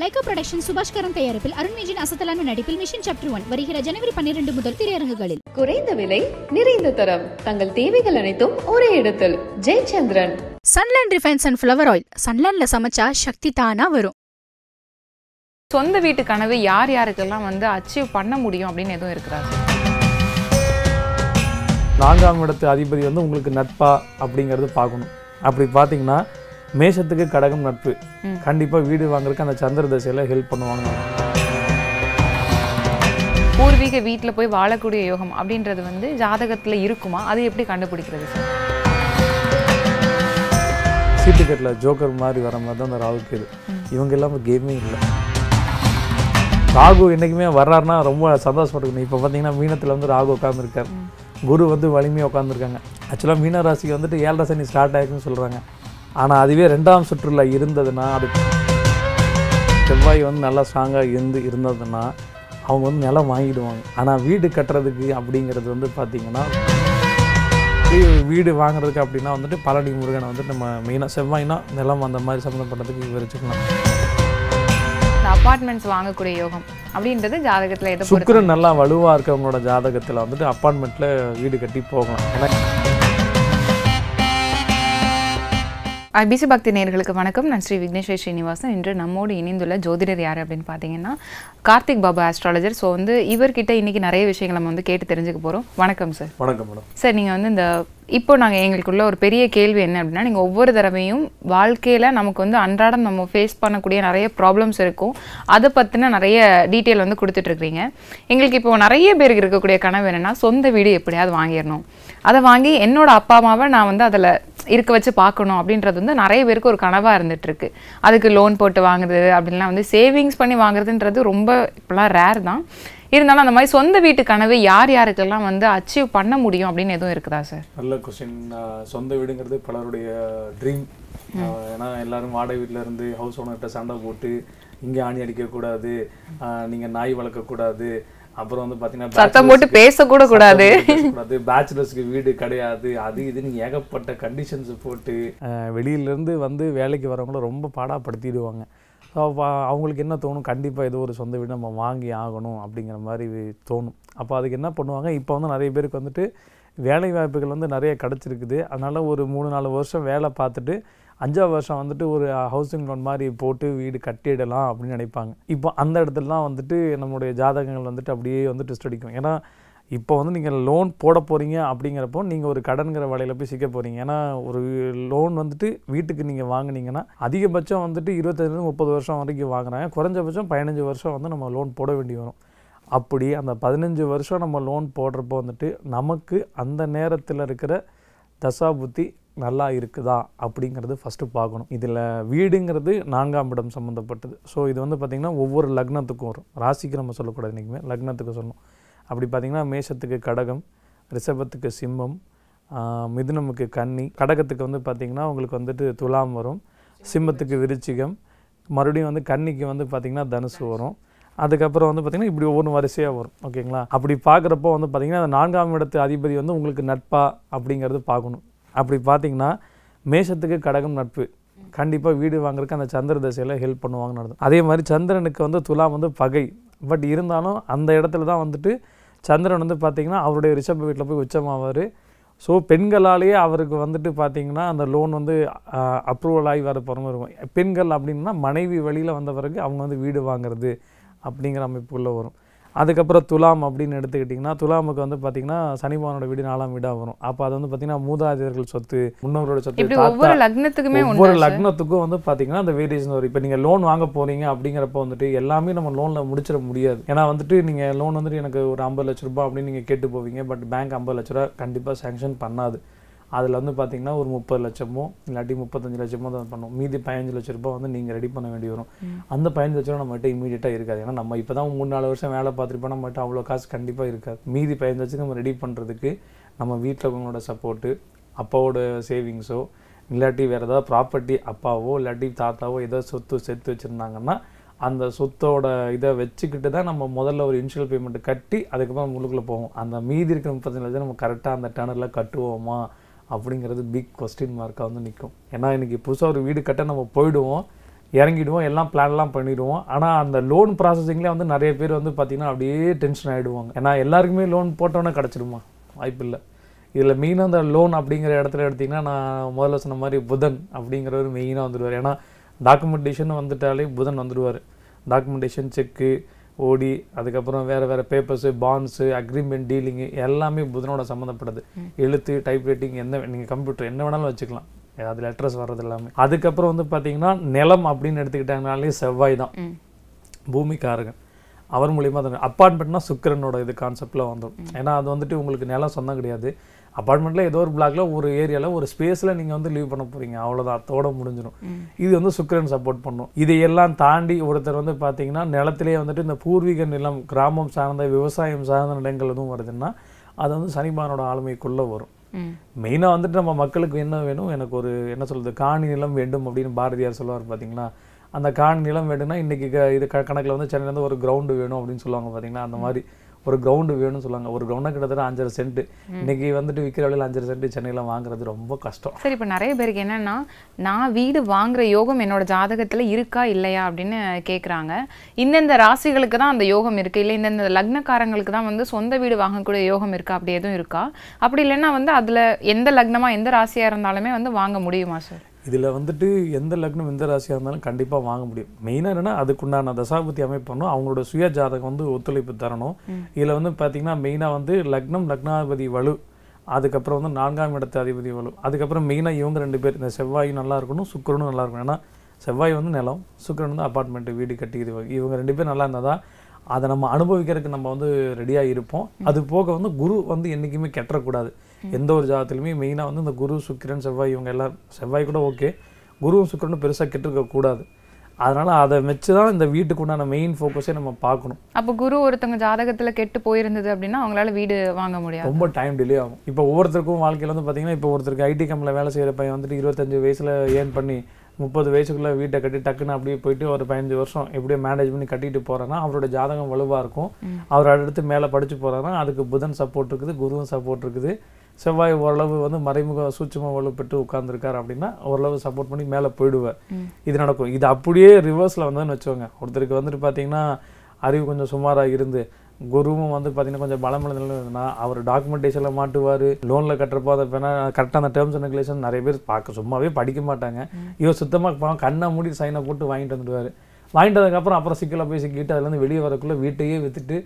Lyca production Subaskaran தயாரிப்பில் அருண்விஜின் அசத்தலான நடிப்பில் மிஷின் சாப்டர் ஒன் வருகிற ஜனவரி பன்னிரண்டு முதல் திரையரங்குகளில் குறைந்த விலை நிறைந்த தரம் தங்கள் தேவைகள் அனைத்தும் ஒரே இடத்தில் Jayachandran Sunline refines and flower oil சன்லைன்ல சமைச்சா சக்தி தானா வரும் சொந்த வீட்டு கனவு யார் யாருக்கெல்லாம் வந்து அச்சீவ் பண்ண முடியும் அப்படின்னு எதுவும் இருக்கிறாங்க நான்காம் இடத்து அதிபதி வந்து உங்களுக்கு நட்பா அப்படிங்கிறது பார்க்கணும் அப்படி பார்த்தீங்கன்னா மேஷத்துக்கு கடகம் நட்பு கண்டிப்பாக வீடு வாங்குறதுக்கு அந்த சந்திர தசையில் ஹெல்ப் பண்ணுவாங்க பூர்வீக வீட்டில் போய் வாழக்கூடிய யோகம் அப்படின்றது வந்து ஜாதகத்தில் இருக்குமா அது எப்படி கண்டுபிடிக்கிறது சீட்டுக்கட்டில் ஜோக்கர் மாதிரி வர மாதிரி தான் அந்த ராகுக்கு இது இவங்க இல்லாமல் கேமே இல்லை ராகு என்றைக்குமே வர்றாருன்னா ரொம்ப சந்தோஷப்பட்டுக்கணும் இப்போ பார்த்தீங்கன்னா மீனத்தில் வந்து ராகு உட்காந்துருக்காரு குரு வந்து வலிமையாக உட்காந்துருக்காங்க ஆக்சுவலாக மீன வந்துட்டு ஏழரை சனி ஸ்டார்ட் ஆயிருக்குன்னு சொல்கிறாங்க ஆனால் அதுவே ரெண்டாம் சுற்றில் இருந்ததுன்னா அது செவ்வாய் வந்து நல்லா ஸ்ட்ராங்காக இருந்து இருந்ததுன்னா அவங்க வந்து நிலம் வாங்கிடுவாங்க ஆனால் வீடு கட்டுறதுக்கு அப்படிங்கிறது வந்து பார்த்திங்கன்னா வீடு வாங்குறதுக்கு அப்படின்னா வந்துட்டு பழனி முருகனை வந்துட்டு நம்ம மெயினாக செவ்வாய்னா நிலம் அந்த மாதிரி சம்மந்தப்பட்டதுக்கு விவரிச்சுக்கலாம் அப்பார்ட்மெண்ட்ஸ் வாங்கக்கூடிய யோகம் அப்படின்றது ஜாதகத்தில் எது சுக்கரன் நல்லா வலுவாக இருக்கிறவங்களோட ஜாதகத்தில் வந்துட்டு அப்பார்ட்மெண்ட்டில் வீடு கட்டி போகலாம் ஏன்னா ஐபிசி பக்தி நேர்களுக்கு வணக்கம் நான் ஸ்ரீ விக்னேஸ்வர் ஸ்ரீனிவாசன் இன்று நம்மோடு இணைந்துள்ள ஜோதிடர் யார் அப்படின்னு பார்த்தீங்கன்னா கார்த்திக் பாபா ஆஸ்ட்ராலஜர் ஸோ வந்து இவர்கிட்ட இன்னைக்கு நிறைய விஷயங்கள் நம்ம வந்து கேட்டு தெரிஞ்சுக்க போகிறோம் வணக்கம் சார் வணக்கம் மேடம் சார் நீங்கள் வந்து இந்த இப்போ நாங்கள் எங்களுக்குள்ள ஒரு பெரிய கேள்வி என்ன அப்படின்னா நீங்கள் ஒவ்வொரு தடவையும் வாழ்க்கையில் நமக்கு வந்து அன்றாடம் நம்ம ஃபேஸ் பண்ணக்கூடிய நிறைய ப்ராப்ளம்ஸ் இருக்கும் அதை பற்றின நிறைய டீட்டெயில் வந்து கொடுத்துட்ருக்கிறீங்க எங்களுக்கு இப்போ நிறைய பேருக்கு இருக்கக்கூடிய கனவு என்னென்னா சொந்த வீடு எப்படியாவது வாங்கிடணும் அதை வாங்கி என்னோட அப்பா அம்மாவை நான் வந்து அதில் இருக்க வச்சு பார்க்கணும் அப்படின்றது வந்து நிறைய பேருக்கு ஒரு கனவாக இருந்துகிட்ருக்கு அதுக்கு லோன் போட்டு வாங்குறது அப்படின்லாம் வந்து சேவிங்ஸ் பண்ணி வாங்குறதுன்றது ரொம்ப இப்போலாம் ரேர் தான் இருந்தாலும் அந்த மாதிரி சொந்த வீட்டு கனவு யார் யாருக்கெல்லாம் வந்து அச்சீவ் பண்ண முடியும் அப்படின்னு எதுவும் இருக்குதா சார் நல்ல கொஸ்டின் சொந்த வீடுங்கிறது பலருடைய ட்ரீம் ஏன்னா எல்லாரும் வாடகை வீட்டில் இருந்து ஹவுஸ் ஓனர்கிட்ட சண்டை போட்டு இங்கே ஆணி அடிக்கக்கூடாது நீங்கள் நாய் வளர்க்கக்கூடாது அப்புறம் வந்து பார்த்தீங்கன்னா சத்தம் போட்டு பேசக்கூட கூடாது கூடாது பேச்சுலர்ஸ்க்கு வீடு கிடையாது அது இதுன்னு ஏகப்பட்ட கண்டிஷன்ஸ் போட்டு வெளியிலேருந்து வந்து வேலைக்கு வரவங்கள ரொம்ப பாடாப்படுத்திடுவாங்க ஸோ அவங்களுக்கு என்ன தோணும் கண்டிப்பாக ஏதோ ஒரு சொந்த வீடு நம்ம வாங்கி ஆகணும் அப்படிங்கிற மாதிரி தோணும் அப்போ அதுக்கு என்ன பண்ணுவாங்க இப்போ வந்து நிறைய பேருக்கு வந்துட்டு வேலை வாய்ப்புகள் வந்து நிறைய கிடச்சிருக்குது அதனால் ஒரு மூணு நாலு வருஷம் வேலை பார்த்துட்டு அஞ்சாவது வருஷம் வந்துட்டு ஒரு ஹவுசிங் லோன் மாதிரி போட்டு வீடு கட்டிடலாம் அப்படின்னு நினைப்பாங்க இப்போ அந்த இடத்துலலாம் வந்துட்டு நம்மளுடைய ஜாதகங்கள் வந்துட்டு அப்படியே வந்து டெஸ்ட் அடிக்கும் ஏன்னா இப்போ வந்து நீங்கள் லோன் போட போகிறீங்க அப்படிங்கிறப்போ நீங்கள் ஒரு கடன்கிற வலையில் போய் சிக்க போகிறீங்க ஏன்னா ஒரு லோன் வந்துட்டு வீட்டுக்கு நீங்கள் வாங்கினீங்கன்னா அதிகபட்சம் வந்துட்டு இருபத்தஞ்சிலேருந்து முப்பது வருஷம் வரைக்கும் வாங்குறாங்க குறைஞ்சபட்சம் பதினஞ்சு வருஷம் வந்து நம்ம லோன் போட வேண்டி வரும் அப்படி அந்த பதினஞ்சு வருஷம் நம்ம லோன் போடுறப்போ வந்துட்டு நமக்கு அந்த நேரத்தில் இருக்கிற தசா புத்தி நல்லா இருக்குதா அப்படிங்கிறது ஃபஸ்ட்டு பார்க்கணும் இதில் வீடுங்கிறது நான்காம் இடம் சம்மந்தப்பட்டது ஸோ இது வந்து பார்த்திங்கன்னா ஒவ்வொரு லக்னத்துக்கும் வரும் ராசிக்கு நம்ம சொல்லக்கூடாது இன்றைக்குமே லக்னத்துக்கு சொல்லணும் அப்படி பார்த்திங்கன்னா மேஷத்துக்கு கடகம் ரிஷபத்துக்கு சிம்மம் மிதுனமுக்கு கன்னி கடகத்துக்கு வந்து பார்த்திங்கன்னா உங்களுக்கு வந்துட்டு துலாம் வரும் சிம்மத்துக்கு விருச்சிகம் மறுபடியும் வந்து கன்னிக்கு வந்து பார்த்திங்கன்னா தனுசு வரும் அதுக்கப்புறம் வந்து பார்த்திங்கன்னா இப்படி ஒவ்வொன்று வரிசையாக வரும் ஓகேங்களா அப்படி பார்க்குறப்போ வந்து பார்த்திங்கன்னா அந்த நான்காம் இடத்து அதிபதி வந்து உங்களுக்கு நட்பா அப்படிங்கிறது பார்க்கணும் அப்படி பார்த்தீங்கன்னா மேஷத்துக்கு கடகம் நட்பு கண்டிப்பாக வீடு வாங்குறதுக்கு அந்த சந்திர தசையில் ஹெல்ப் பண்ணுவாங்கன்னு நடந்தது அதே மாதிரி சந்திரனுக்கு வந்து துலாம் வந்து பகை பட் இருந்தாலும் அந்த இடத்துல தான் வந்துட்டு சந்திரன் வந்து பார்த்திங்கன்னா அவருடைய ரிஷப் வீட்டில் போய் உச்சமாவார் ஸோ பெண்களாலேயே அவருக்கு வந்துட்டு பார்த்திங்கன்னா அந்த லோன் வந்து அப்ரூவல் ஆகி வர போகிற மாதிரி இருக்கும் பெண்கள் அப்படின்னா மனைவி வழியில் வந்த பிறகு அவங்க வந்து வீடு வாங்குறது அப்படிங்கிற அமைப்புக்குள்ளே வரும் அதுக்கப்புறம் துலாம் அப்படின்னு எடுத்துக்கிட்டிங்கன்னா துலாமுக்கு வந்து பார்த்தீங்கன்னா சனிபவனோட வீடு நாலாம் வீடாக வரும் அப்போ அது வந்து பார்த்தீங்கன்னா மூதாதியர்கள் சொத்து முன்னோர்களோட சொத்து ஒவ்வொரு லக்னத்துக்குமே ஒவ்வொரு லக்னத்துக்கும் வந்து பார்த்தீங்கன்னா அந்த வேரியேஷன் வரும் இப்போ நீங்கள் லோன் வாங்க போகிறீங்க அப்படிங்கிறப்ப வந்துட்டு எல்லாமே நம்ம லோனில் முடிச்சிட முடியாது ஏன்னா வந்துட்டு நீங்கள் லோன் வந்துட்டு எனக்கு ஒரு ஐம்பது லட்ச ரூபாய் அப்படின்னு நீங்கள் கேட்டு போவீங்க பட் பேங்க் ஐம்பது லட்ச ரூபா கண்டிப்பாக சேங்ஷன் பண்ணாது அதில் வந்து பார்த்தீங்கன்னா ஒரு முப்பது லட்சமோ இல்லாட்டி முப்பத்தஞ்சு லட்சமோ தான் பண்ணும் மீதி பதினஞ்சு லட்ச ரூபா வந்து நீங்கள் ரெடி பண்ண வேண்டி வரும் அந்த பதினஞ்சு லட்ச ரூபா நம்மகிட்ட இமீடியட்டாக இருக்காது ஏன்னா நம்ம இப்போ தான் மூணு நாலு வருஷம் வேலை பார்த்துருப்போம் நம்மகிட்ட அவ்வளோ காசு கண்டிப்பாக இருக்காது மீதி பதினஞ்சு லட்சம் நம்ம ரெடி பண்ணுறதுக்கு நம்ம வீட்டில் உங்களோட சப்போர்ட்டு அப்பாவோட சேவிங்ஸோ இல்லாட்டி வேறு ஏதாவது ப்ராப்பர்ட்டி அப்பாவோ இல்லாட்டி தாத்தாவோ ஏதோ சொத்து சேர்த்து வச்சுருந்தாங்கன்னா அந்த சொத்தோட இதை வச்சுக்கிட்டு தான் நம்ம முதல்ல ஒரு இன்ஷியல் பேமெண்ட்டு கட்டி அதுக்கப்புறம் முழுக்கில் போவோம் அந்த மீதி இருக்கிற முப்பத்தஞ்சு லட்சம் நம்ம கரெக்டாக அந்த டேனரில் கட்டுவோமா அப்படிங்கிறது பிக் கொஸ்டின் மார்க்காக வந்து நிற்கும் ஏன்னா இன்றைக்கி புதுசாக ஒரு வீடு கட்ட நம்ம போயிடுவோம் இறங்கிடுவோம் எல்லாம் பிளான்லாம் பண்ணிடுவோம் ஆனால் அந்த லோன் ப்ராசஸிங்லேயே வந்து நிறைய பேர் வந்து பார்த்திங்கன்னா அப்படியே டென்ஷன் ஆகிடுவாங்க ஏன்னா எல்லாருக்குமே லோன் போட்டோன்னே கிடச்சிடுமா வாய்ப்பு இல்லை இதில் மெயினாக அந்த லோன் அப்படிங்கிற இடத்துல எடுத்திங்கன்னா நான் முதல்ல சொன்ன மாதிரி புதன் அப்படிங்கிறவர் மெயினாக வந்துடுவார் ஏன்னா டாக்குமெண்டேஷன் வந்துட்டாலே புதன் வந்துடுவார் டாக்குமெண்டேஷன் செக்கு ஓடி அதுக்கப்புறம் வேறு வேறு பேப்பர்ஸு பாண்ட்ஸு அக்ரிமெண்ட் டீலிங்கு எல்லாமே புதனோட சம்மந்தப்பட்டது எழுத்து டைப் ரைட்டிங் எந்த நீங்கள் கம்ப்யூட்டர் என்ன வேணாலும் வச்சுக்கலாம் ஏதாவது லெட்டர்ஸ் வர்றது எல்லாமே அதுக்கப்புறம் வந்து பார்த்தீங்கன்னா நிலம் அப்படின்னு எடுத்துக்கிட்டாங்கனாலே செவ்வாய் தான் பூமிக்காரகன் அவர் மூலியமாக தான் அப்பார்ட்மெண்ட்னா சுக்கரனோட இது கான்செப்டில் வந்தோம் ஏன்னா அது வந்துட்டு உங்களுக்கு நிலம் சொந்தம் கிடையாது அப்பார்ட்மெண்ட்டில் ஏதோ ஒரு பிளாக்ல ஒரு ஏரியாவில் ஒரு ஸ்பேஸில் நீங்கள் வந்து லீவ் பண்ண போகிறீங்க அவ்வளோதான் அத்தோட முடிஞ்சிடும் இது வந்து சுக்கரன் சப்போர்ட் பண்ணும் இதையெல்லாம் தாண்டி ஒருத்தர் வந்து பார்த்தீங்கன்னா நிலத்திலே வந்துட்டு இந்த பூர்வீக நிலம் கிராமம் சார்ந்த விவசாயம் சார்ந்த நிலங்கள் எதுவும் வருதுன்னா அது வந்து சனிபானோட ஆளுமைக்குள்ளே வரும் மெயினாக வந்துட்டு நம்ம மக்களுக்கு என்ன வேணும் எனக்கு ஒரு என்ன சொல்கிறது காணி நிலம் வேண்டும் அப்படின்னு பாரதியார் சொல்லுவார் பார்த்தீங்களா அந்த கான் நிலம் வேணும்னா இன்றைக்கி இது கணக்கில் வந்து சென்னையிலேருந்து ஒரு கிரவுண்டு வேணும் அப்படின்னு சொல்லுவாங்க பார்த்தீங்கன்னா அந்த மாதிரி ஒரு கிரவுண்டு வேணும்னு சொல்லுவாங்க ஒரு கிரவுண்டா கிட்டத்தட்ட அஞ்சரை சென்ட் இன்னைக்கு வந்துட்டு விற்கிற வழியில் அஞ்சரை சென்ட் சென்னையில் வாங்குறது ரொம்ப கஷ்டம் சரி இப்போ நிறைய பேருக்கு என்னன்னா நான் வீடு வாங்குற யோகம் என்னோட ஜாதகத்தில் இருக்கா இல்லையா அப்படின்னு கேட்குறாங்க இந்தந்த ராசிகளுக்கு தான் அந்த யோகம் இருக்குது இல்லை இந்தந்த லக்னக்காரங்களுக்கு தான் வந்து சொந்த வீடு வாங்கக்கூடிய யோகம் இருக்கா அப்படி எதுவும் இருக்கா அப்படி இல்லைன்னா வந்து அதில் எந்த லக்னமாக எந்த ராசியாக இருந்தாலுமே வந்து வாங்க முடியுமா சார் இதில் வந்துட்டு எந்த லக்னம் எந்த ராசியாக இருந்தாலும் கண்டிப்பாக வாங்க முடியும் மெயினாக என்னென்னா அதுக்குண்டான தசாபுத்தி அமைப்பணும் அவங்களோட சுய ஜாதகம் வந்து ஒத்துழைப்பு தரணும் இதில் வந்து பார்த்திங்கன்னா மெயினாக வந்து லக்னம் லக்னாதிபதி வலு அதுக்கப்புறம் வந்து நான்காம் இடத்து அதிபதி வலு அதுக்கப்புறம் மெயினாக இவங்க ரெண்டு பேர் இந்த செவ்வாயும் நல்லா இருக்கணும் சுக்கரனும் நல்லா இருக்கணும் ஏன்னா செவ்வாய் வந்து நிலம் சுக்கரன் வந்து அப்பார்ட்மெண்ட்டு வீடு கட்டி இது இவங்க ரெண்டு பேர் நல்லா இருந்தால் தான் அதை நம்ம அனுபவிக்கிறதுக்கு நம்ம வந்து ரெடியாக இருப்போம் அது போக வந்து குரு வந்து என்றைக்குமே கெட்டக்கூடாது எந்த ஒரு ஜாதத்துலையுமே மெயினாக வந்து இந்த குரு சுக்கிரன் செவ்வாய் இவங்க எல்லாம் செவ்வாய் கூட ஓகே குருவும் சுக்கிரனும் பெருசாக கெட்டிருக்கக்கூடாது அதனால அதை வச்சு தான் இந்த வீட்டுக்கு உண்டான மெயின் ஃபோக்கஸே நம்ம பார்க்கணும் அப்போ குரு ஒருத்தவங்க ஜாதகத்தில் கெட்டு போயிருந்தது அப்படின்னா அவங்களால வீடு வாங்க முடியாது ரொம்ப டைம் டிலே ஆகும் இப்போ ஒவ்வொருத்தருக்கும் வாழ்க்கையில் வந்து பார்த்தீங்கன்னா இப்போ ஒருத்தருக்கு ஐடி கம்பெனியில் வேலை செய்கிற பையன் வந்துட்டு இருபத்தஞ்சு வயசில் ஏர்ன் பண்ணி முப்பது வயசுக்குள்ளே வீட்டை கட்டி டக்குன்னு அப்படியே போயிட்டு ஒரு பதினஞ்சு வருஷம் எப்படியே மேனேஜ் பண்ணி கட்டிட்டு போகிறேன்னா அவரோட ஜாதகம் வலுவாக இருக்கும் அவர் அடுத்து மேலே படித்து போகிறாருன்னா அதுக்கு புதன் சப்போர்ட் இருக்குது குருவும் சப்போர்ட் இருக்குது செவ்வாய் ஓரளவு வந்து மறைமுக சூட்சமாக வலுப்பெற்று உட்காந்துருக்கார் அப்படின்னா ஓரளவு சப்போர்ட் பண்ணி மேலே போயிடுவார் இது நடக்கும் இது அப்படியே ரிவர்ஸில் வந்ததுன்னு வச்சுக்கோங்க ஒருத்தருக்கு வந்துட்டு பார்த்தீங்கன்னா அறிவு கொஞ்சம் சுமாராக இருந்து குருவும் வந்து பார்த்தீங்கன்னா கொஞ்சம் பலமிழந்த நிலையில் இருந்ததுன்னா அவர் டாக்குமெண்டேஷனில் மாட்டுவார் லோனில் கட்டுறப்போ அதை பேனா கரெக்டாக அந்த டேர்ம்ஸ் அண்ட் ரெகுலேஷன் நிறைய பேர் பார்க்க சும்மாவே படிக்க மாட்டாங்க இவர் சுத்தமாக பணம் கண்ணை மூடி சைனை போட்டு வாங்கிட்டு வந்துடுவார் வாங்கிட்டு வந்ததுக்கப்புறம் அப்புறம் சிக்கலாக போய் சிக்கிட்டு அதுலேருந்து வெளியே வரக்குள்ளே வீட்டையே விற்றுட்டு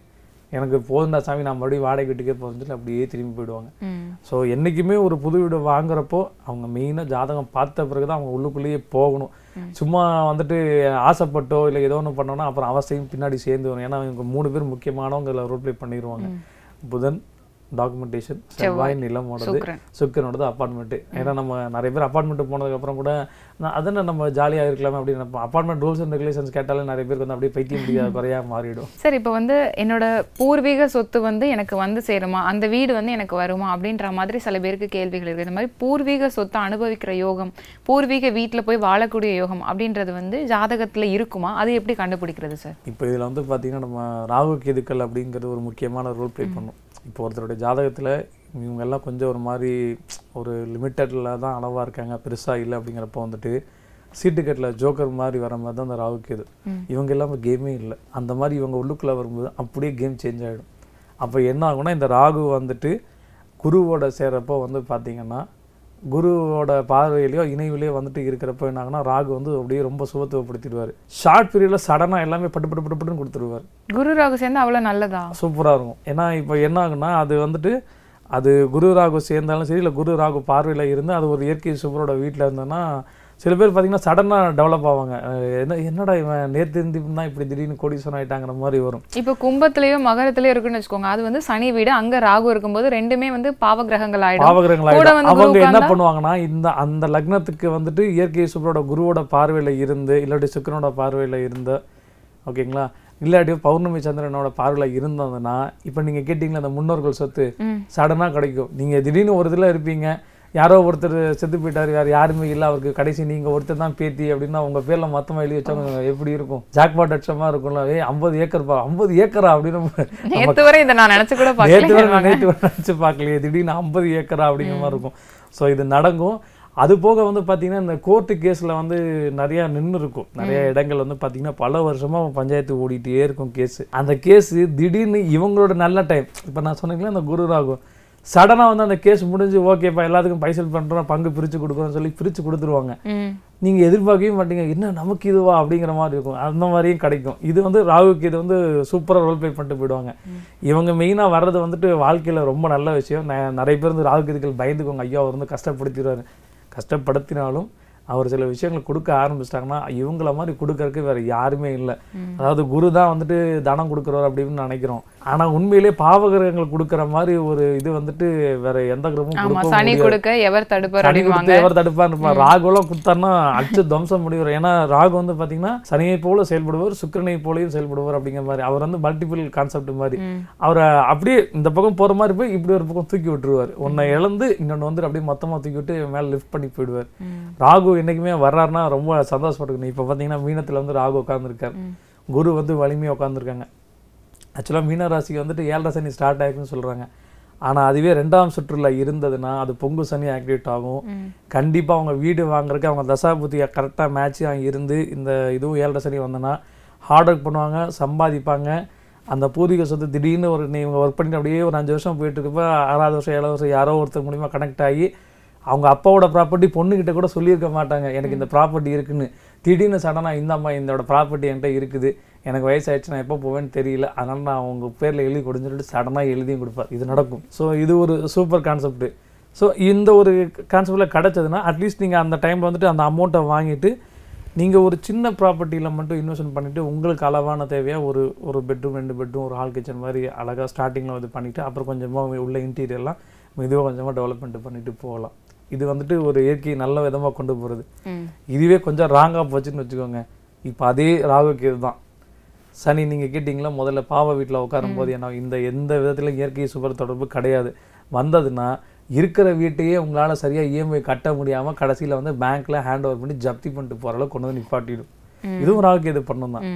எனக்கு போதுண்டா சாமி நான் மறுபடியும் வாடகை வீட்டுக்கே போகிறதுல அப்படியே திரும்பி போயிடுவாங்க ஸோ என்றைக்குமே ஒரு புது வீடு வாங்குறப்போ அவங்க மெயினாக ஜாதகம் பார்த்த பிறகு தான் அவங்க உள்ளுக்குள்ளேயே போகணும் சும்மா வந்துட்டு ஆசைப்பட்டோ இல்லை ஏதோ ஒன்று பண்ணோன்னா அப்புறம் அவசியம் பின்னாடி சேர்ந்து வரும் ஏன்னா இவங்க மூணு பேர் முக்கியமானவங்களை ரோல் ப்ளே பண்ணிடுவாங்க புதன் டாக்குமெண்டேஷன் செவ்வாய் நிலமோடது சுக்கரனோடது அப்பார்ட்மெண்ட்டு ஏன்னா நம்ம நிறைய பேர் அப்பார்ட்மெண்ட்டு போனதுக்கப்புறம் கூட நான் நம்ம ஜாலியாக இருக்கலாமே அப்படின்னு நம்ம அப்பார்ட்மெண்ட் ரூல்ஸ் அண்ட் ரெகுலேஷன்ஸ் கேட்டாலும் நிறைய பேருக்கு வந்து அப்படியே பைத்தியம் முடியாத குறையாக மாறிடும் சார் இப்போ வந்து என்னோட பூர்வீக சொத்து வந்து எனக்கு வந்து சேருமா அந்த வீடு வந்து எனக்கு வருமா அப்படின்ற மாதிரி சில பேருக்கு கேள்விகள் இருக்குது இந்த மாதிரி பூர்வீக சொத்தை அனுபவிக்கிற யோகம் பூர்வீக வீட்டில் போய் வாழக்கூடிய யோகம் அப்படின்றது வந்து ஜாதகத்தில் இருக்குமா அது எப்படி கண்டுபிடிக்கிறது சார் இப்போ இதில் வந்து பார்த்தீங்கன்னா நம்ம ராகு கேதுக்கள் அப்படிங்கிறது ஒரு முக்கியமான ரோல் ப்ளே பண்ணும் இப்போ ஒருத்தருடைய ஜாதகத்தில் இவங்கெல்லாம் கொஞ்சம் ஒரு மாதிரி ஒரு லிமிட்டடில் தான் அளவாக இருக்காங்க பெருசாக இல்லை அப்படிங்கிறப்போ வந்துட்டு கட்டில் ஜோக்கர் மாதிரி வர மாதிரி தான் அந்த ராவுக்கு இது இவங்க இல்லாமல் கேமே இல்லை அந்த மாதிரி இவங்க உள்ளுக்குள்ளே வரும்போது அப்படியே கேம் சேஞ்ச் ஆகிடும் அப்போ என்ன ஆகும்னா இந்த ராகு வந்துட்டு குருவோட சேர்றப்போ வந்து பார்த்திங்கன்னா குருவோட பார்வையிலையோ இணைவிலையோ வந்துட்டு இருக்கிறப்ப என்னாகனா ராகு வந்து அப்படியே ரொம்ப சுபத்துவப்படுத்திடுவார் ஷார்ட் பீரியடில் சடனாக எல்லாமே பட்டு பட்டு பட்டு பட்டுன்னு கொடுத்துருவார் குரு ராகு சேர்ந்து அவ்வளோ நல்லதா சூப்பராக இருக்கும் ஏன்னா இப்போ என்ன ஆகுனா அது வந்துட்டு அது குரு ராகு சேர்ந்தாலும் சரி இல்லை குரு ராகு பார்வையில் இருந்து அது ஒரு இயற்கை சுபரோட வீட்டில் இருந்தோன்னா சில பேர் பாத்தீங்கன்னா சடனாக டெவலப் ஆவாங்க என்ன என்னடா இவன் நேற்று தான் இப்படி திடீர்னு கோடீஸ்வரன் ஆகிட்டாங்கிற மாதிரி வரும் இப்போ கும்பத்துலேயோ மகரத்துலேயோ இருக்குன்னு வச்சுக்கோங்க அது வந்து சனி வீடு அங்கே ராகு இருக்கும்போது ரெண்டுமே வந்து பாவகிரகங்கள் ஆகிடும் பாவகிரகங்கள் ஆகிடும் அவங்க என்ன பண்ணுவாங்கன்னா இந்த அந்த லக்னத்துக்கு வந்துட்டு இயற்கை சுக்கரோட குருவோட பார்வையில் இருந்து இல்லாட்டி சுக்கரனோட பார்வையில் இருந்து ஓகேங்களா இல்லாட்டி பௌர்ணமி சந்திரனோட பார்வையில் இருந்ததுன்னா இப்போ நீங்கள் கேட்டிங்களா அந்த முன்னோர்கள் சொத்து சடனாக கிடைக்கும் நீங்கள் திடீர்னு ஒரு இதில் இருப்பீங்க யாரோ ஒருத்தர் செத்து போயிட்டார் வேறு யாருமே இல்லை அவருக்கு கடைசி நீங்கள் ஒருத்தர் தான் பேத்தி அப்படின்னா உங்கள் பேரில் மொத்தமாக எழுதி வச்சவங்க எப்படி இருக்கும் ஜாக்பாட் லட்சமாக இருக்கும்ல ஏ ஐம்பது ஏக்கர்ப்பா ஐம்பது ஏக்கரா அப்படின்னு நேற்று வரை இதை நான் நினச்சி கூட வரை நினச்சி பார்க்கலையே திடீர்னு ஐம்பது ஏக்கரா அப்படிங்கிற மாதிரி இருக்கும் ஸோ இது நடக்கும் அது போக வந்து பார்த்திங்கன்னா இந்த கோர்ட்டு கேஸில் வந்து நிறையா நின்று இருக்கும் நிறைய இடங்கள் வந்து பார்த்திங்கன்னா பல வருஷமாக பஞ்சாயத்து ஓடிட்டே இருக்கும் கேஸு அந்த கேஸு திடீர்னு இவங்களோட நல்ல டைம் இப்போ நான் சொன்னீங்களே அந்த குரு ராகும் சடனாக வந்து அந்த கேஸ் முடிஞ்சு ஓகேப்பா எல்லாத்துக்கும் பைசல் பண்ணுறோம் பங்கு பிரித்து கொடுக்குறோம்னு சொல்லி பிரித்து கொடுத்துருவாங்க நீங்கள் எதிர்பார்க்கவே மாட்டீங்க என்ன நமக்கு இதுவா அப்படிங்கிற மாதிரி இருக்கும் அந்த மாதிரியும் கிடைக்கும் இது வந்து ராகுக்கு இது வந்து சூப்பராக ரோல் ப்ளே பண்ணிட்டு போயிடுவாங்க இவங்க மெயினாக வர்றது வந்துட்டு வாழ்க்கையில் ரொம்ப நல்ல விஷயம் நிறைய பேர் வந்து ராகு இதுக்கு பயந்துக்குவாங்க ஐயா அவர் வந்து கஷ்டப்படுத்திடுவார் கஷ்டப்படுத்தினாலும் அவர் சில விஷயங்களை கொடுக்க ஆரம்பிச்சிட்டாங்கன்னா இவங்கள மாதிரி கொடுக்கறக்கு வேறு யாருமே இல்லை அதாவது குரு தான் வந்துட்டு தனம் கொடுக்குறவர் அப்படின்னு நினைக்கிறோம் ஆனால் உண்மையிலே பாவகிரகங்கள் கொடுக்குற மாதிரி ஒரு இது வந்துட்டு வேற எந்த கிரகமும் சனி கொடுக்க எவர் தடுப்பார் எவர் இருப்பார் ராகுலாம் கொடுத்தாருன்னா அச்சு துவம்சம் முடிவார் ஏன்னா ராகு வந்து பார்த்தீங்கன்னா சனியை போல செயல்படுவார் சுக்கரனை போலயும் செயல்படுவார் அப்படிங்கிற மாதிரி அவர் வந்து மல்டிபிள் கான்செப்ட் மாதிரி அவரை அப்படியே இந்த பக்கம் போகிற மாதிரி போய் இப்படி ஒரு பக்கம் தூக்கி விட்டுருவார் உன்னை இழந்து இன்னொன்று வந்து அப்படியே மொத்தமாக தூக்கி விட்டு மேலே லிஃப்ட் பண்ணி போயிடுவார் ராகு என்றைக்குமே வர்றாருன்னா ரொம்ப சந்தோஷப்பட்டுக்கணும் இப்போ பார்த்தீங்கன்னா மீனத்துல வந்து ராகு உட்காந்துருக்காரு குரு வந்து வலிமையாக உட்காந்துருக்காங்க ஆக்சுவலாக மீனராசிக்கு வந்துட்டு ஏழரை சனி ஸ்டார்ட் ஆகிருக்குன்னு சொல்கிறாங்க ஆனால் அதுவே ரெண்டாம் சுற்றுல இருந்ததுன்னா அது பொங்கு சனி ஆக்டிவேட் ஆகும் கண்டிப்பாக அவங்க வீடு வாங்குறதுக்கு அவங்க தசாபுத்தியை கரெக்டாக மேட்ச் ஆகி இருந்து இந்த இதுவும் ஏழரை சனி வந்தோன்னா ஹார்ட் ஒர்க் பண்ணுவாங்க சம்பாதிப்பாங்க அந்த பூர்வீக சொத்து திடீர்னு ஒரு நீ இவங்க ஒர்க் பண்ணிட்டு அப்படியே ஒரு அஞ்சு வருஷம் போயிட்டு ஆறாவது வருஷம் ஏழாவது வருஷம் யாரோ ஒருத்தர் மூலிமா கனெக்ட் ஆகி அவங்க அப்பாவோட ப்ராப்பர்ட்டி பொண்ணுக்கிட்ட கூட சொல்லியிருக்க மாட்டாங்க எனக்கு இந்த ப்ராப்பர்ட்டி இருக்குன்னு திடீர்னு சடனாக இந்தாம்மா இதோட ப்ராப்பர்ட்டி என்கிட்ட இருக்குது எனக்கு வயசாகிடுச்சு நான் எப்போ போவேன்னு தெரியல அதனால் நான் அவங்க பேரில் எழுதி கொடுத்துட்டு சடனாக எழுதியும் கொடுப்பார் இது நடக்கும் ஸோ இது ஒரு சூப்பர் கான்செப்ட்டு ஸோ இந்த ஒரு கான்செப்டில் கிடச்சதுன்னா அட்லீஸ்ட் நீங்கள் அந்த டைமில் வந்துட்டு அந்த அமௌண்ட்டை வாங்கிட்டு நீங்கள் ஒரு சின்ன ப்ராப்பர்ட்டியில் மட்டும் இன்வெஸ்ட்மெண்ட் பண்ணிவிட்டு உங்களுக்கு அளவான தேவையாக ஒரு ஒரு பெட்ரூம் ரெண்டு பெட்ரூம் ஒரு ஹால் கிச்சன் மாதிரி அழகாக ஸ்டார்டிங்கில் இது பண்ணிவிட்டு அப்புறம் கொஞ்சமாக உள்ள இன்டீரியர்லாம் மெதுவாக கொஞ்சமாக டெவலப்மெண்ட் பண்ணிவிட்டு போகலாம் இது வந்துட்டு ஒரு இயற்கையை நல்ல விதமாக கொண்டு போகிறது இதுவே கொஞ்சம் ராங்காக போச்சுன்னு வச்சுக்கோங்க இப்போ அதே ராகுக்கு தான் சனி நீங்கள் கேட்டிங்களா முதல்ல பாவ வீட்டில் உட்காரும் போது என்ன இந்த எந்த விதத்திலும் இயற்கை சுபர் தொடர்பு கிடையாது வந்ததுன்னா இருக்கிற வீட்டையே உங்களால் சரியாக இஎம்ஐ e கட்ட முடியாமல் கடைசியில் வந்து பேங்க்கில் ஹேண்ட் ஓவர் பண்ணி ஜப்தி பண்ணிட்டு போகிற அளவுக்கு கொண்டு வந்து நிப்பாட்டிடும் இதுவும் ராகுக்கு இது பண்ணும் தான்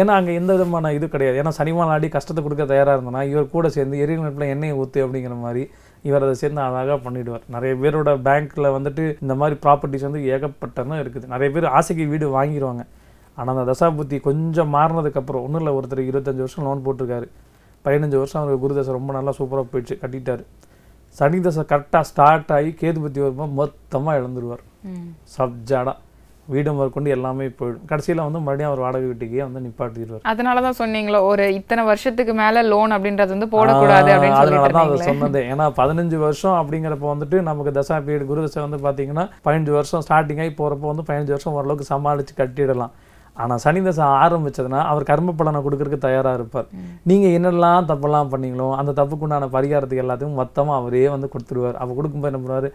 ஏன்னா அங்கே எந்த விதமான இது கிடையாது ஏன்னா சனிமான் ஆடி கஷ்டத்தை கொடுக்க தயாராக இருந்தனா இவர் கூட சேர்ந்து எரிநட்பில் எண்ணெய் எண்ணெயை ஊற்று அப்படிங்கிற மாதிரி இவர் அதை சேர்ந்து அழகாக பண்ணிடுவார் நிறைய பேரோட பேங்க்கில் வந்துட்டு இந்த மாதிரி ப்ராப்பர்ட்டிஸ் வந்து ஏகப்பட்டன இருக்குது நிறைய பேர் ஆசைக்கு வீடு வாங்கிடுவாங்க ஆனால் அந்த தசாபுத்தி கொஞ்சம் மாறினதுக்கப்புறம் ஒன்றும் இல்லை ஒருத்தர் இருபத்தஞ்சி வருஷம் லோன் போட்டிருக்காரு பதினஞ்சு வருஷம் அவருக்கு குருதசை ரொம்ப நல்லா சூப்பராக போயிடுச்சு கட்டிட்டார் சனி தசை கரெக்டாக ஸ்டார்ட் ஆகி கேது புத்தி வரும்போது மொத்தமாக இழந்துருவார் சப்ஜாடாக வீடு முதற்கொண்டு எல்லாமே போயிடும் கடைசியில் வந்து மறுபடியும் அவர் வாடகை வீட்டுக்கே வந்து நிப்பாட்டிடுவார் அதனால தான் சொன்னீங்களோ ஒரு இத்தனை வருஷத்துக்கு மேலே லோன் அப்படின்றது வந்து போடக்கூடாது அதனால தான் அதை சொன்னது ஏன்னா பதினஞ்சு வருஷம் அப்படிங்கிறப்ப வந்துட்டு நமக்கு தசா பீரியட் குரு தசை வந்து பார்த்தீங்கன்னா பதினஞ்சு வருஷம் ஸ்டார்டிங் ஆகி போகிறப்ப வந்து பதினஞ்சு வருஷம் ஓரளவுக்கு சமாளித்து கட்டிடலாம் ஆனால் சனி தசை ஆரம்பித்ததுன்னா அவர் கர்ம பலனை கொடுக்கறதுக்கு தயாராக இருப்பார் நீங்கள் என்னெல்லாம் தப்பெல்லாம் பண்ணீங்களோ அந்த தப்புக்குண்டான பரிகாரத்துக்கு எல்லாத்தையும் மொத்தமாக அவரே வந்து கொடுத்துருவார் அவர் கொடுக்கும்போது என்ன பண்ணுவார்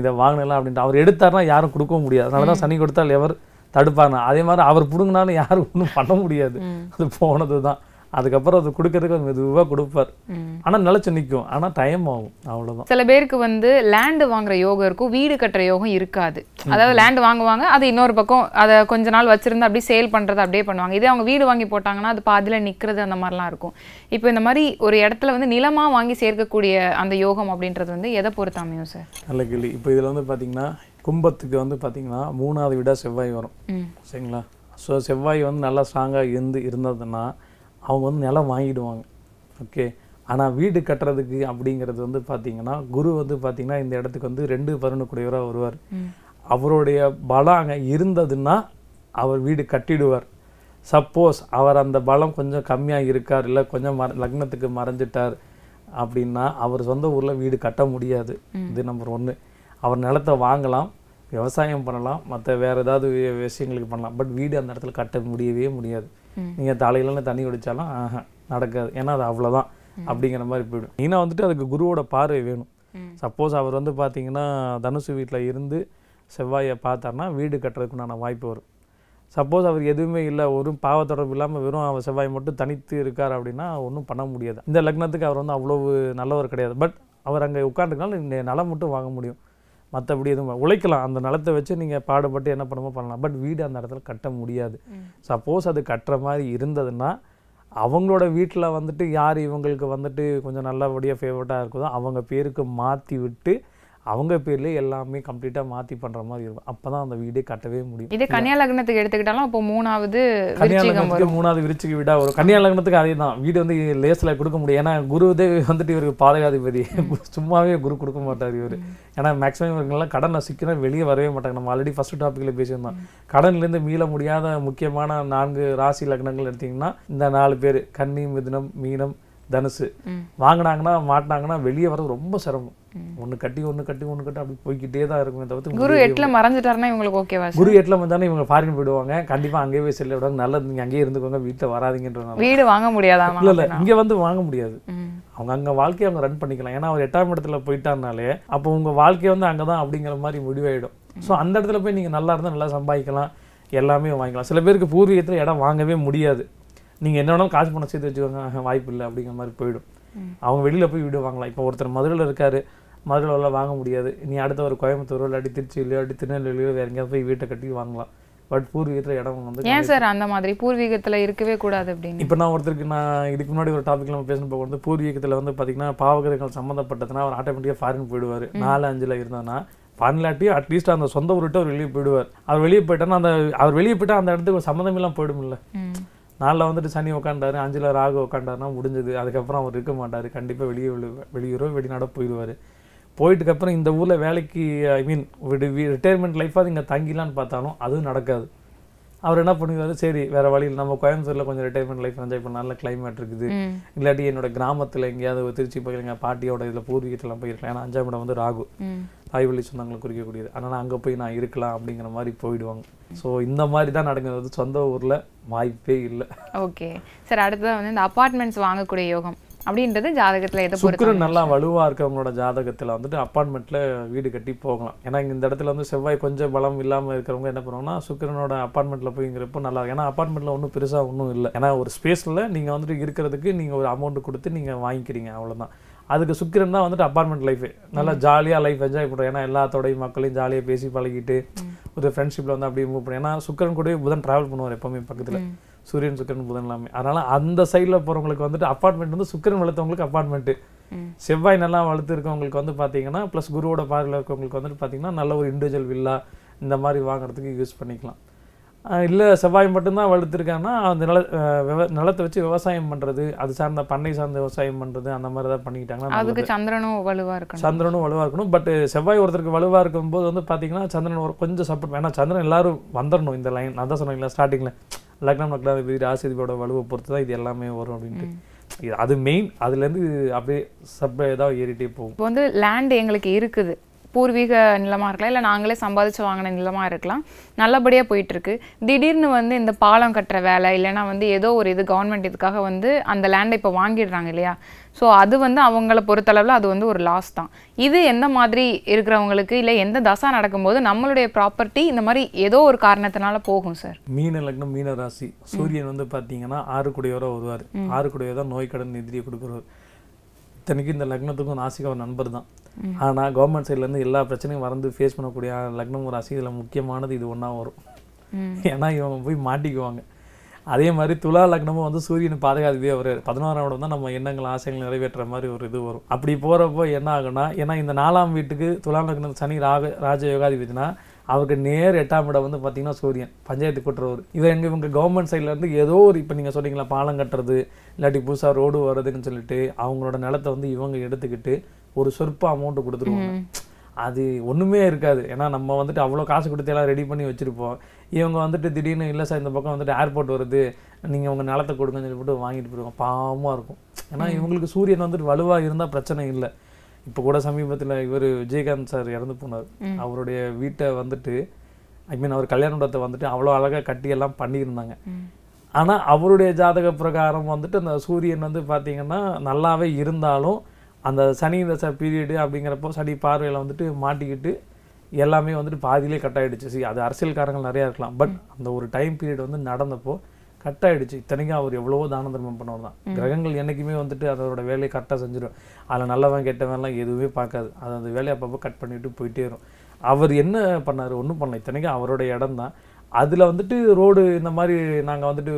இதை வாங்கினலாம் அப்படின்ட்டு அவர் எடுத்தார்னா யாரும் கொடுக்கவும் முடியாது அதனால தான் சனி கொடுத்தால் எவர் தடுப்பாங்க அதே மாதிரி அவர் பிடுங்கினாலும் யாரும் ஒன்றும் பண்ண முடியாது அது போனது தான் அதுக்கப்புறம் அது கொடுக்கறதுக்கு கொஞ்சம் மெதுவாக கொடுப்பார் ஆனால் நிலச்சி நிற்கும் ஆனால் டைம் ஆகும் அவ்வளோதான் சில பேருக்கு வந்து லேண்டு வாங்குற யோகம் இருக்கும் வீடு கட்டுற யோகம் இருக்காது அதாவது லேண்டு வாங்குவாங்க அது இன்னொரு பக்கம் அதை கொஞ்ச நாள் வச்சிருந்து அப்படியே சேல் பண்ணுறது அப்படியே பண்ணுவாங்க இதே அவங்க வீடு வாங்கி போட்டாங்கன்னா அது பாதியில் நிற்கிறது அந்த மாதிரிலாம் இருக்கும் இப்போ இந்த மாதிரி ஒரு இடத்துல வந்து நிலமாக வாங்கி சேர்க்கக்கூடிய அந்த யோகம் அப்படின்றது வந்து எதை பொறுத்த அமையும் சார் நல்ல கேள்வி இப்போ இதில் வந்து பார்த்தீங்கன்னா கும்பத்துக்கு வந்து பார்த்தீங்கன்னா மூணாவது வீடாக செவ்வாய் வரும் சரிங்களா ஸோ செவ்வாய் வந்து நல்லா ஸ்ட்ராங்காக இருந்து இருந்ததுன்னா அவங்க வந்து நிலம் வாங்கிடுவாங்க ஓகே ஆனால் வீடு கட்டுறதுக்கு அப்படிங்கிறது வந்து பார்த்தீங்கன்னா குரு வந்து பார்த்திங்கன்னா இந்த இடத்துக்கு வந்து ரெண்டு பருணக்குடையவராக வருவார் அவருடைய பலம் அங்கே இருந்ததுன்னா அவர் வீடு கட்டிடுவார் சப்போஸ் அவர் அந்த பலம் கொஞ்சம் கம்மியாக இருக்கார் இல்லை கொஞ்சம் மற லக்னத்துக்கு மறைஞ்சிட்டார் அப்படின்னா அவர் சொந்த ஊரில் வீடு கட்ட முடியாது இது நம்பர் ஒன்று அவர் நிலத்தை வாங்கலாம் விவசாயம் பண்ணலாம் மற்ற வேறு ஏதாவது விஷயங்களுக்கு பண்ணலாம் பட் வீடு அந்த இடத்துல கட்ட முடியவே முடியாது நீங்கள் தலையிலன்னு தண்ணி குடித்தாலும் ஆஹா நடக்காது ஏன்னா அது அவ்வளோதான் அப்படிங்கிற மாதிரி போயிடும் மெயினாக வந்துட்டு அதுக்கு குருவோட பார்வை வேணும் சப்போஸ் அவர் வந்து பார்த்தீங்கன்னா தனுசு வீட்டில் இருந்து செவ்வாயை பார்த்தார்னா வீடு கட்டுறதுக்குண்டான வாய்ப்பு வரும் சப்போஸ் அவர் எதுவுமே இல்லை ஒரு பாவ தொடர்பு இல்லாமல் வெறும் அவர் செவ்வாய் மட்டும் தனித்து இருக்கார் அப்படின்னா ஒன்றும் பண்ண முடியாது இந்த லக்னத்துக்கு அவர் வந்து அவ்வளவு நல்லவர் கிடையாது பட் அவர் அங்கே உட்காந்துருக்கனால இந்த நலம் மட்டும் வாங்க முடியும் மற்றபடி எதுவும் உழைக்கலாம் அந்த நிலத்தை வச்சு நீங்கள் பாடுபட்டு என்ன பண்ணுமோ பண்ணலாம் பட் வீடு அந்த இடத்துல கட்ட முடியாது சப்போஸ் அது கட்டுற மாதிரி இருந்ததுன்னா அவங்களோட வீட்டில் வந்துட்டு யார் இவங்களுக்கு வந்துட்டு கொஞ்சம் நல்லபடியாக ஃபேவரட்டாக இருக்குதோ அவங்க பேருக்கு மாற்றி விட்டு அவங்க பேர்லயே எல்லாமே கம்ப்ளீட்டாக மாற்றி பண்ணுற மாதிரி இருக்கும் அப்பதான் அந்த வீடே கட்டவே முடியும் இதே கன்னியா லக்னத்துக்கு எடுத்துக்கிட்டாலும் அப்போ மூணாவது கன்னியா லக்னத்துக்கு மூணாவது விரிச்சுக்கு வீடாக வரும் கன்னியா லக்னத்துக்கு அதே தான் வீடு வந்து லேசில் கொடுக்க முடியும் ஏன்னா குருதே வந்துட்டு இவருக்கு பாதகாதிபதி சும்மாவே குரு கொடுக்க மாட்டார் இவர் ஏன்னா மேக்ஸிமம் இவங்கெல்லாம் கடனை சிக்கணும் வெளியே வரவே மாட்டாங்க நம்ம ஆல்ரெடி ஃபர்ஸ்ட் டாப்பிக்கில் பேசியிருந்தோம் கடன்லேருந்து மீள முடியாத முக்கியமான நான்கு ராசி லக்னங்கள் எடுத்தீங்கன்னா இந்த நாலு பேர் கன்னி மிதுனம் மீனம் தனுசு வாங்கினாங்கன்னா மாட்டினாங்கன்னா வெளியே வரது ரொம்ப சிரமம் ஒன்று கட்டி ஒன்று கட்டி ஒன்று கட்டி அப்படி போய்கிட்டே தான் இருக்குமே தவிர்த்து குரு எட்டில் மறைஞ்சிட்டாருன்னா இவங்களுக்கு ஓகேவா குரு எட்டில் வந்தானே இவங்க ஃபாரின் போயிடுவாங்க கண்டிப்பாக அங்கேயே போய் செல்ல விடுவாங்க நல்லது நீங்கள் அங்கேயே இருந்துக்கோங்க வீட்டில் வராதிங்கன்ற வீடு வாங்க முடியாதா இல்லை இல்லை இங்கே வந்து வாங்க முடியாது அவங்க அங்கே வாழ்க்கையை அவங்க ரன் பண்ணிக்கலாம் ஏன்னா அவர் எட்டாம் இடத்துல போயிட்டாருனாலே அப்போ உங்கள் வாழ்க்கையை வந்து அங்கே தான் அப்படிங்கிற மாதிரி முடிவாயிடும் ஸோ அந்த இடத்துல போய் நீங்கள் நல்லா இருந்தால் நல்லா சம்பாதிக்கலாம் எல்லாமே வாங்கிக்கலாம் சில பேருக்கு பூர்வீகத்தில் இடம் வாங்கவே முடியாது நீங்கள் என்ன காசு பணம் சேர்த்து வச்சுக்கோங்க வாய்ப்பு இல்லை அப்படிங்கிற மாதிரி போயிடும் அவங்க வெளியில் போய் வீடு வாங்கலாம் இப்போ ஒருத்தர் மதுரையில் இருக்காரு மதுரையில் வாங்க முடியாது நீ அடுத்த ஒரு கோயம்புத்தூரோ இல்லாட்டி திருச்சியிலையோ இல்லாட்டி திருநெல்வேலியோ வேறு எங்கேயாவது போய் வீட்டை கட்டி வாங்கலாம் பட் பூர்வீகத்தில் இடம் வந்து ஏன் சார் அந்த மாதிரி பூர்வீகத்தில் இருக்கவே கூடாது அப்படின்னு இப்போ நான் ஒருத்தருக்கு நான் இதுக்கு முன்னாடி ஒரு டாப்பிக்கில் நம்ம பேசினப்போ வந்து பூர்வீகத்தில் வந்து பார்த்தீங்கன்னா பாவகதைகள் சம்மந்தப்பட்டதுனா அவர் ஆட்டோமேட்டிக்காக ஃபாரின் போயிடுவார் நாலு அஞ்சில் இருந்தான்னா பண்ணலாட்டியும் அட்லீஸ்ட் அந்த சொந்த ஊருட்டு அவர் வெளியே போயிடுவார் அவர் வெளியே போயிட்டோன்னா அந்த அவர் வெளியே போயிட்டால் அந்த இடத்துக்கு சம்மந்தம் எல்லாம் போயிடும்ல நாளில் வந்துட்டு சனி உட்காண்டாரு அஞ்சில் ராகு உட்காண்டாருனா முடிஞ்சது அதுக்கப்புறம் அவர் இருக்க மாட்டார் கண்டிப்பாக வெளியே வெளியூரோ வெளிநாடோ போயிடுவார் போயிட்டுக்கப்புறம் இந்த ஊரில் வேலைக்கு ஐ மீன் ரிட்டையர்மெண்ட் லைஃபாக இங்கே தங்கிலான்னு பார்த்தாலும் அதுவும் நடக்காது அவர் என்ன பண்ணுவார் சரி வேறு வழியில் நம்ம கோயம்புத்தூரில் கொஞ்சம் ரிட்டையர்மெண்ட் லைஃப் என்ஜாய் பண்ண நல்ல கிளைமேட் இருக்குது இல்லாட்டி என்னோட கிராமத்தில் எங்கேயாவது திருச்சி போயிருக்கேன் எங்கள் பாட்டியோட இதில் பூர்வீகத்திலாம் போயிருக்கலாம் ஏன்னா அஞ்சாம் இடம் வந்து ராகு வழி சொந்தங்களை குறிக்கக்கூடியது அதனால் அங்கே போய் நான் இருக்கலாம் அப்படிங்கிற மாதிரி போயிடுவாங்க ஸோ இந்த மாதிரி தான் நடக்கிறது சொந்த ஊரில் வாய்ப்பே இல்லை ஓகே சார் அடுத்ததான் வந்து இந்த அப்பார்ட்மெண்ட்ஸ் வாங்கக்கூடிய யோகம் அப்படின்றது ஜாதகத்தில் எதை சுக்கரன் நல்லா வலுவாக இருக்கிறவங்களோட ஜாதகத்தில் வந்துட்டு அப்பார்ட்மெண்ட்டில் வீடு கட்டி போகலாம் ஏன்னா இந்த இடத்துல வந்து செவ்வாய் கொஞ்சம் பலம் இல்லாமல் இருக்கிறவங்க என்ன பண்ணுவோம்னா சுக்கரனோட அப்பார்ட்மெண்ட்டில் போய்ங்கிறப்போ நல்லா ஏன்னா அப்பார்ட்மெண்ட்டில் ஒன்றும் பெருசாக ஒன்றும் இல்லை ஏன்னா ஒரு ஸ்பேஸில் நீங்கள் வந்துட்டு இருக்கிறதுக்கு நீங்கள் ஒரு அமௌண்ட் கொடுத்து நீங்கள் வாங்கிக்கிறீங்க அவ்வளோதான் அதுக்கு சுக்கிரன் தான் வந்துட்டு அப்பார்ட்மெண்ட் லைஃபு நல்லா ஜாலியாக லைஃப் என்ஜாய் பண்ணுறோம் ஏன்னா எல்லாத்தோடையும் மக்களையும் ஜாலியாக பேசி பழகிட்டு ஒரு ஃப்ரெண்ட்ஷிப்பில் வந்து அப்படியே மூவ் பண்ணுவோம் ஏன்னா சுக்கரன் கூட புதன் ட்ராவல் பண்ணுவார் எப்போவுமே பக்கத்தில் சூரியன் சுக்கரன் புதன் எல்லாமே அதனால அந்த சைடில் போகிறவங்களுக்கு வந்துட்டு அப்பார்ட்மெண்ட் வந்து சுக்கரன் வளர்த்தவங்களுக்கு அப்பார்ட்மெண்ட்டு செவ்வாய் நல்லா வளர்த்து இருக்கவங்களுக்கு வந்து பார்த்தீங்கன்னா ப்ளஸ் குருவோட பார்வையில் இருக்கவங்களுக்கு வந்துட்டு பார்த்தீங்கன்னா நல்ல ஒரு இண்டிவிஜுவல் வில்லா இந்த மாதிரி வாங்குறதுக்கு யூஸ் பண்ணிக்கலாம் இல்லை செவ்வாய் மட்டும்தான் வளர்த்துருக்காங்கன்னா அந்த நில நிலத்தை வச்சு விவசாயம் பண்ணுறது அது சார்ந்த பண்ணை சார்ந்த விவசாயம் பண்ணுறது அந்த மாதிரி தான் பண்ணிக்கிட்டாங்கன்னா அதுக்கு சந்திரனும் வலுவாக இருக்கும் சந்திரனும் வலுவாக இருக்கணும் பட் செவ்வாய் ஒருத்தருக்கு வலுவாக இருக்கும்போது வந்து பார்த்தீங்கன்னா சந்திரன் ஒரு கொஞ்சம் சப்போர்ட் ஏன்னா சந்திரன் எல்லாரும் வந்துடணும் இந்த லைன் நான் தான் சொன்னீங்களா ஸ்டார்டிங்கில் லக்னம் லக்னாதிபதி ராசிபதியோட வலுவை பொறுத்து தான் இது எல்லாமே வரும் அப்படின்ட்டு அது மெயின் அதுலேருந்து அப்படியே சப்ளை ஏதாவது ஏறிட்டே போகும் இப்போ வந்து லேண்ட் எங்களுக்கு இருக்குது பூர்வீக நிலமாக இருக்கலாம் இல்லை நாங்களே சம்பாதிச்சு வாங்கின நிலமாக இருக்கலாம் நல்லபடியாக போயிட்டுருக்கு திடீர்னு வந்து இந்த பாலம் கட்டுற வேலை இல்லைனா வந்து ஏதோ ஒரு இது கவர்மெண்ட் இதுக்காக வந்து அந்த லேண்டை இப்போ வாங்கிடுறாங்க இல்லையா ஸோ அது வந்து அவங்கள பொறுத்தளவில் அது வந்து ஒரு லாஸ் தான் இது எந்த மாதிரி இருக்கிறவங்களுக்கு இல்லை எந்த தசா நடக்கும்போது நம்மளுடைய ப்ராப்பர்ட்டி இந்த மாதிரி ஏதோ ஒரு காரணத்தினால போகும் சார் மீன லக்னம் மீன ராசி சூரியன் வந்து பார்த்தீங்கன்னா ஆறு குடையோராக வருவார் ஆறு குடையோ தான் நோய் கடன் எதிரியை கொடுக்குறவர் இத்தனைக்கும் இந்த லக்னத்துக்கும் நாசிக்கு அவர் நண்பர் தான் ஆனால் கவர்மெண்ட் சைட்லேருந்து எல்லா பிரச்சனையும் வறந்து ஃபேஸ் பண்ணக்கூடிய லக்னம் ராசி இதில் முக்கியமானது இது ஒன்றா வரும் ஏன்னா இவங்க போய் மாட்டிக்குவாங்க அதே மாதிரி துலா லக்னமும் வந்து சூரியன் பாதுகாத்துதே வரும் பதினோராம் இடம் தான் நம்ம எண்ணங்கள் ஆசைகள் நிறைவேற்ற மாதிரி ஒரு இது வரும் அப்படி போகிறப்போ என்ன ஆகுனா ஏன்னா இந்த நாலாம் வீட்டுக்கு துலா லக்னம் சனி ராக ராஜயோகாதிபதினா அவருக்கு நேர் எட்டாம் இடம் வந்து பார்த்தீங்கன்னா சூரியன் பஞ்சாயத்து கூட்டுறவர் இதை எங்கள் இவங்க கவர்மெண்ட் சைட்லேருந்து ஏதோ ஒரு இப்போ நீங்கள் சொன்னீங்களா பாலம் கட்டுறது இல்லாட்டி புதுசாக ரோடு வர்றதுன்னு சொல்லிட்டு அவங்களோட நிலத்தை வந்து இவங்க எடுத்துக்கிட்டு ஒரு சொற்ப அமௌண்ட்டு கொடுத்துருவாங்க அது ஒன்றுமே இருக்காது ஏன்னா நம்ம வந்துட்டு அவ்வளோ காசு கொடுத்து எல்லாம் ரெடி பண்ணி வச்சுருப்போம் இவங்க வந்துட்டு திடீர்னு இல்லை சார் இந்த பக்கம் வந்துட்டு ஏர்போர்ட் வருது நீங்கள் உங்கள் நிலத்தை கொடுங்கன்னு சொல்லிட்டு வாங்கிட்டு போயிடுவோம் பாவமாக இருக்கும் ஏன்னா இவங்களுக்கு சூரியன் வந்துட்டு வலுவாக இருந்தால் பிரச்சனை இல்லை இப்போ கூட சமீபத்தில் இவர் விஜயகாந்த் சார் இறந்து போனார் அவருடைய வீட்டை வந்துட்டு ஐ மீன் அவர் கல்யாணத்தை வந்துட்டு அவ்வளோ அழகாக கட்டியெல்லாம் பண்ணியிருந்தாங்க ஆனால் அவருடைய ஜாதக பிரகாரம் வந்துட்டு அந்த சூரியன் வந்து பார்த்தீங்கன்னா நல்லாவே இருந்தாலும் அந்த சனி தசை பீரியடு அப்படிங்கிறப்போ சனி பார்வையில் வந்துட்டு மாட்டிக்கிட்டு எல்லாமே வந்துட்டு பாதியிலே கட்டாயிடுச்சு சரி சி அது அரசியல்காரங்கள் நிறையா இருக்கலாம் பட் அந்த ஒரு டைம் பீரியட் வந்து நடந்தப்போ கட் ஆகிடுச்சு இத்தனைக்கும் அவர் எவ்வளவோ தான தர்மம் பண்ணவர் தான் கிரகங்கள் என்றைக்குமே வந்துட்டு அதோட வேலையை கரெக்டாக செஞ்சிடும் அதில் நல்லவன் கெட்டவன்லாம் எதுவுமே பார்க்காது அது அந்த வேலையை அப்பப்போ கட் பண்ணிவிட்டு போயிட்டே வரும் அவர் என்ன பண்ணார் ஒன்றும் பண்ணல இத்தனைக்கும் அவரோட இடம் தான் அதில் வந்துட்டு ரோடு இந்த மாதிரி நாங்கள் வந்துட்டு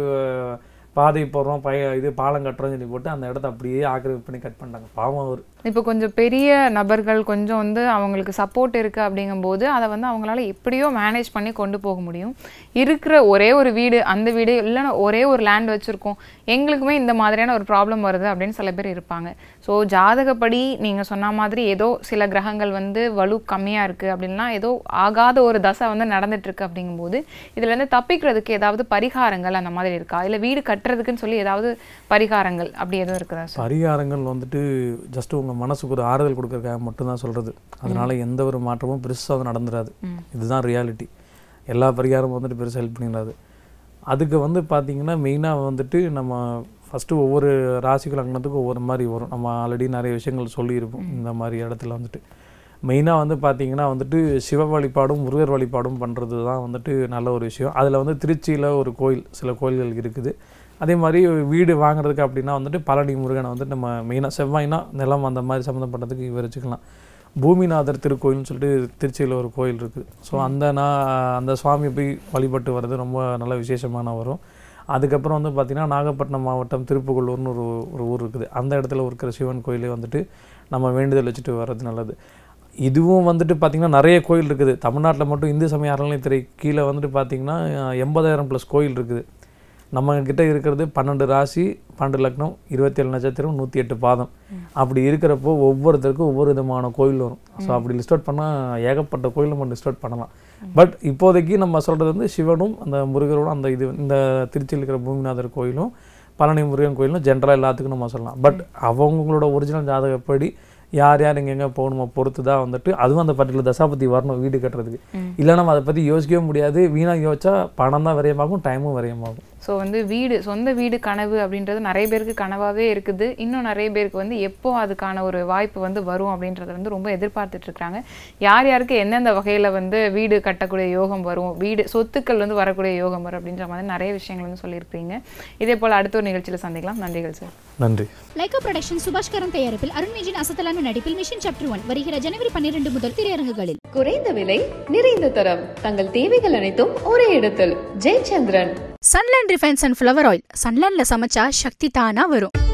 பாதை போடுறோம் பய இது பாலம் கட்டுறோம்னு சொல்லி போட்டு அந்த இடத்த அப்படியே ஆக்கிரமிப்பு பண்ணி கட் பண்ணிட்டாங்க பாவம் அவர் இப்போ கொஞ்சம் பெரிய நபர்கள் கொஞ்சம் வந்து அவங்களுக்கு சப்போர்ட் இருக்குது அப்படிங்கும்போது அதை வந்து அவங்களால எப்படியோ மேனேஜ் பண்ணி கொண்டு போக முடியும் இருக்கிற ஒரே ஒரு வீடு அந்த வீடு இல்லைன்னா ஒரே ஒரு லேண்ட் வச்சுருக்கோம் எங்களுக்குமே இந்த மாதிரியான ஒரு ப்ராப்ளம் வருது அப்படின்னு சில பேர் இருப்பாங்க ஸோ ஜாதகப்படி நீங்கள் சொன்ன மாதிரி ஏதோ சில கிரகங்கள் வந்து வலு கம்மியாக இருக்குது அப்படின்னா ஏதோ ஆகாத ஒரு தசை வந்து நடந்துட்டுருக்கு அப்படிங்கும்போது இதுலேருந்து தப்பிக்கிறதுக்கு ஏதாவது பரிகாரங்கள் அந்த மாதிரி இருக்கா இல்லை வீடு கட்டுறதுக்குன்னு சொல்லி ஏதாவது பரிகாரங்கள் அப்படி எதுவும் இருக்குதா பரிகாரங்கள் வந்துட்டு ஜஸ்ட் உங்கள் மனசுக்கு ஒரு ஆறுதல் கொடுக்குறக்காக மட்டும்தான் சொல்கிறது அதனால் எந்த ஒரு மாற்றமும் பெருசாக நடந்துடாது இதுதான் ரியாலிட்டி எல்லா பரிகாரமும் வந்துட்டு பெருசாக ஹெல்ப் பண்ணிடாது அதுக்கு வந்து பார்த்திங்கன்னா மெயினாக வந்துட்டு நம்ம ஃபஸ்ட்டு ஒவ்வொரு ராசிகள் அங்கனத்துக்கும் ஒவ்வொரு மாதிரி வரும் நம்ம ஆல்ரெடி நிறைய விஷயங்கள் சொல்லியிருப்போம் இந்த மாதிரி இடத்துல வந்துட்டு மெயினாக வந்து பார்த்திங்கன்னா வந்துட்டு சிவ வழிபாடும் முருகர் வழிபாடும் பண்ணுறது தான் வந்துட்டு நல்ல ஒரு விஷயம் அதில் வந்து திருச்சியில் ஒரு கோயில் சில கோயில்கள் இருக்குது அதே மாதிரி வீடு வாங்குறதுக்கு அப்படின்னா வந்துட்டு பழனி முருகனை வந்துட்டு நம்ம மெயினாக செவ்வாய்னா நிலம் அந்த மாதிரி சம்மந்தப்பட்டதுக்கு இவர் வச்சுக்கலாம் பூமிநாதர் திருக்கோயில்னு சொல்லிட்டு திருச்சியில் ஒரு கோயில் இருக்குது ஸோ அந்த நான் அந்த சுவாமி போய் வழிபட்டு வர்றது ரொம்ப நல்ல விசேஷமான வரும் அதுக்கப்புறம் வந்து பார்த்திங்கன்னா நாகப்பட்டினம் மாவட்டம் திருப்புகொள்ளூர்னு ஒரு ஒரு ஊர் இருக்குது அந்த இடத்துல இருக்கிற சிவன் கோயிலே வந்துட்டு நம்ம வேண்டுதல் வச்சுட்டு வர்றது நல்லது இதுவும் வந்துட்டு பார்த்திங்கன்னா நிறைய கோயில் இருக்குது தமிழ்நாட்டில் மட்டும் இந்து சமய அறநிலையத்துறை கீழே வந்துட்டு பார்த்திங்கன்னா எண்பதாயிரம் ப்ளஸ் கோயில் இருக்குது நம்மக்கிட்ட இருக்கிறது பன்னெண்டு ராசி பன்னெண்டு லக்னம் இருபத்தேழு நட்சத்திரம் நூற்றி எட்டு பாதம் அப்படி இருக்கிறப்போ ஒவ்வொருத்தருக்கும் ஒவ்வொரு விதமான கோயில் வரும் ஸோ அப்படி லிஸ்ட் அவுட் பண்ணால் ஏகப்பட்ட கோயில் நம்ம லிஸ்ட் அவுட் பண்ணலாம் பட் இப்போதைக்கு நம்ம சொல்கிறது வந்து சிவனும் அந்த முருகரோடும் அந்த இது இந்த திருச்சியில் இருக்கிற பூமிநாதர் கோயிலும் பழனி முருகன் கோயிலும் ஜென்ரலாக எல்லாத்துக்கும் நம்ம சொல்லலாம் பட் அவங்களோட ஒரிஜினல் ஜாதகப்படி யார் யார் எங்கெங்கே போகணுமோ பொறுத்து தான் வந்துட்டு அதுவும் அந்த பர்டிகுலர் பற்றி வரணும் வீடு கட்டுறதுக்கு இல்லை நம்ம அதை பற்றி யோசிக்கவே முடியாது வீணாக யோசிச்சா பணம் தான் விரயமாகும் டைமும் விரயமாகும் ஸோ வந்து வீடு சொந்த வீடு கனவு அப்படின்றது நிறைய பேருக்கு கனவாகவே இருக்குது இன்னும் நிறைய பேருக்கு வந்து எப்போ அதுக்கான ஒரு வாய்ப்பு வந்து வரும் அப்படின்றத வந்து ரொம்ப எதிர்பார்த்துட்ருக்குறாங்க யார் யாருக்கு எந்தெந்த வகையில் வந்து வீடு கட்டக்கூடிய யோகம் வரும் வீடு சொத்துக்கள் வந்து வரக்கூடிய யோகம் வரும் அப்படின்ற மாதிரி நிறைய விஷயங்கள் வந்து சொல்லியிருக்கிறீங்க இதே போல் அடுத்த ஒரு நிகழ்ச்சியில் சந்திக்கலாம் நன்றிகள் சார் நன்றி லைகா ப்ரொடக்ஷன் சுபாஷ்கரன் தயாரிப்பில் அருண்விஜின் அசத்தலான நடிப்பில் மிஷின் சாப்டர் ஒன் வருகிற ஜனவரி பன்னிரண்டு முதல் திரையரங்குகளில் குறைந்த விலை நிறைந்த தரம் தங்கள் தேவைகள் அனைத்தும் ஒரே இடத்தில் Jayachandran Sunland and flower oil சன்லேண்டில் சமைச்சா சக்தி தானா வரும்